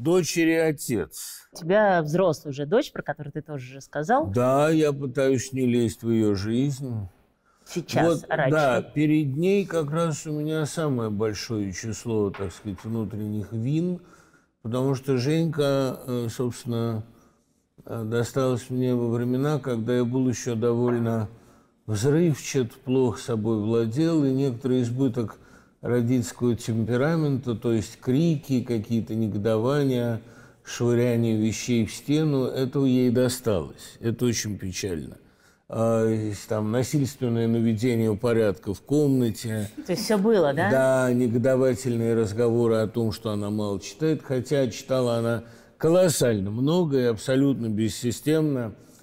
дочери отец. У тебя взрослая уже дочь, про которую ты тоже уже сказал. Да, я пытаюсь не лезть в ее жизнь. Сейчас, вот, раньше. Да, перед ней как раз у меня самое большое число, так сказать, внутренних вин, потому что Женька, э, собственно, э, досталась мне во времена, когда я был еще довольно взрывчат, плохо собой владел, и некоторый избыток – родительского темперамента, то есть крики, какие-то негодования, швыряние вещей в стену, этого ей досталось. Это очень печально. А, там насильственное наведение порядка в комнате. То есть все было, да? Да, негодовательные разговоры о том, что она мало читает, хотя читала она колоссально много и абсолютно бессистемно.